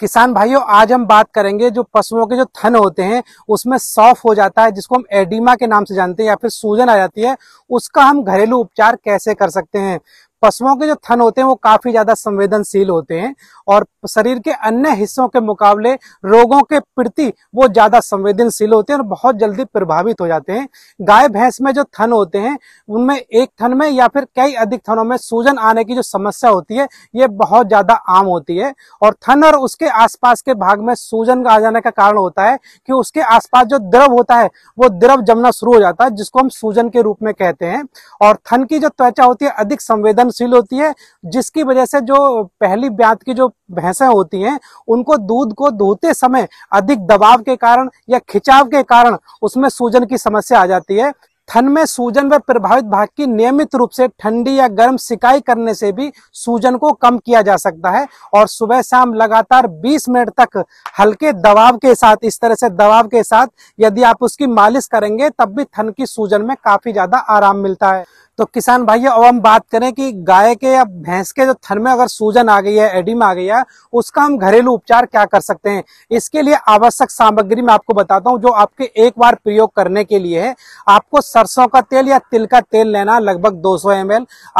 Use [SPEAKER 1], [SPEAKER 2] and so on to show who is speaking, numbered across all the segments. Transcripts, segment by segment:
[SPEAKER 1] किसान भाइयों आज हम बात करेंगे जो पशुओं के जो थन होते हैं उसमें सॉफ हो जाता है जिसको हम एडिमा के नाम से जानते हैं या फिर सूजन आ जाती है उसका हम घरेलू उपचार कैसे कर सकते हैं पशुओं के जो थन होते हैं वो काफी ज्यादा संवेदनशील होते हैं और शरीर के अन्य हिस्सों के मुकाबले रोगों के प्रति वो ज्यादा संवेदनशील होते हैं और बहुत जल्दी प्रभावित हो जाते हैं गाय भैंस में जो थन होते हैं उनमें एक थन में या फिर कई अधिक थनों में सूजन आने की जो समस्या होती है ये बहुत ज्यादा आम होती है और थन और उसके आसपास के भाग में सूजन आ जाने का कारण होता है कि उसके आसपास जो द्रव होता है वो द्रव जमना शुरू हो जाता है जिसको हम सूजन के रूप में कहते हैं और थन की जो त्वचा होती है अधिक संवेदन संवेदनशील होती है जिसकी वजह से जो पहली ब्यात की जो भैंसें होती हैं उनको दूध को दूहते समय अधिक दबाव के कारण या खिंचाव के कारण उसमें सूजन की समस्या आ जाती है थन में सूजन व प्रभावित भाग की नियमित रूप से ठंडी या गर्म सिकाई करने से भी सूजन को कम किया जा सकता है और सुबह शाम लगातार 20 मिनट तक हल्के दबाव के साथ इस तरह से दबाव के साथ यदि आप उसकी मालिश करेंगे तब भी थन की सूजन में काफी ज्यादा आराम मिलता है तो किसान भाइयों अब हम बात करें कि गाय के या भैंस के जो थन में अगर सूजन आ गई है एडिम आ गया है उसका हम घरेलू उपचार क्या कर सकते हैं इसके लिए आवश्यक सामग्री मैं आपको बताता हूं जो आपके एक बार प्रयोग करने के लिए है आपको सरसों का तेल या तिल का तेल लेना है लगभग 200 सौ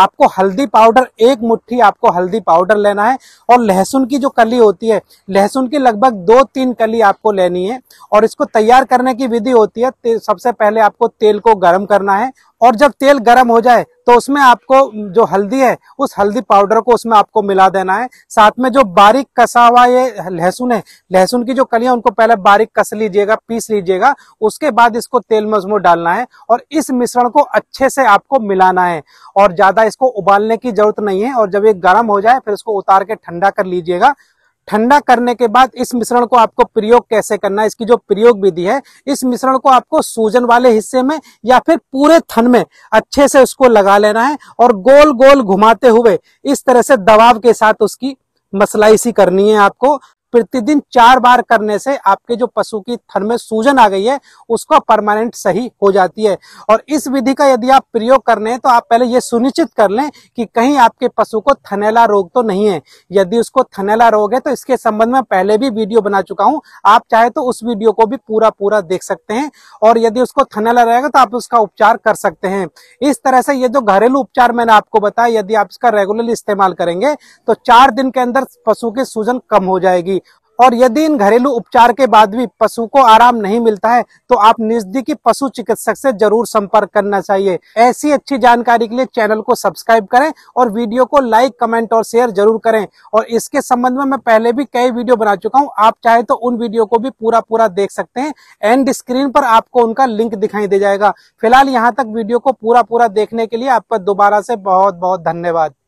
[SPEAKER 1] आपको हल्दी पाउडर एक मुठ्ठी आपको हल्दी पाउडर लेना है और लहसुन की जो कली होती है लहसुन की लगभग दो तीन कली आपको लेनी है और इसको तैयार करने की विधि होती है सबसे पहले आपको तेल को गर्म करना है और जब तेल गर्म हो जाए तो उसमें आपको जो हल्दी है उस हल्दी पाउडर को उसमें आपको मिला देना है साथ में जो बारीक कसा हुआ ये लहसुन है लहसुन की जो कलियां उनको पहले बारीक कस लीजिएगा पीस लीजिएगा उसके बाद इसको तेल में उसमें डालना है और इस मिश्रण को अच्छे से आपको मिलाना है और ज्यादा इसको उबालने की जरूरत नहीं है और जब ये गर्म हो जाए फिर इसको उतार के ठंडा कर लीजिएगा ठंडा करने के बाद इस मिश्रण को आपको प्रयोग कैसे करना है इसकी जो प्रयोग विधि है इस मिश्रण को आपको सूजन वाले हिस्से में या फिर पूरे थन में अच्छे से उसको लगा लेना है और गोल गोल घुमाते हुए इस तरह से दबाव के साथ उसकी मसलाइसी करनी है आपको प्रतिदिन चार बार करने से आपके जो पशु की थन में सूजन आ गई है उसको परमानेंट सही हो जाती है और इस विधि का यदि आप प्रयोग कर रहे हैं तो आप पहले ये सुनिश्चित कर लें कि कहीं आपके पशु को थनेला रोग तो नहीं है यदि उसको थनेला रोग है तो इसके संबंध में पहले भी वीडियो बना चुका हूं आप चाहे तो उस वीडियो को भी पूरा पूरा देख सकते हैं और यदि उसको थनेला रहेगा तो आप उसका उपचार कर सकते हैं इस तरह से ये जो घरेलू उपचार मैंने आपको बताया यदि आप इसका रेगुलरली इस्तेमाल करेंगे तो चार दिन के अंदर पशु की सूजन कम हो जाएगी और यदि इन घरेलू उपचार के बाद भी पशु को आराम नहीं मिलता है तो आप नजदीकी पशु चिकित्सक से जरूर संपर्क करना चाहिए ऐसी अच्छी जानकारी के लिए चैनल को सब्सक्राइब करें और वीडियो को लाइक कमेंट और शेयर जरूर करें और इसके संबंध में मैं पहले भी कई वीडियो बना चुका हूँ आप चाहे तो उन वीडियो को भी पूरा पूरा देख सकते हैं एंड स्क्रीन पर आपको उनका लिंक दिखाई दे जाएगा फिलहाल यहाँ तक वीडियो को पूरा पूरा देखने के लिए आपका दोबारा से बहुत बहुत धन्यवाद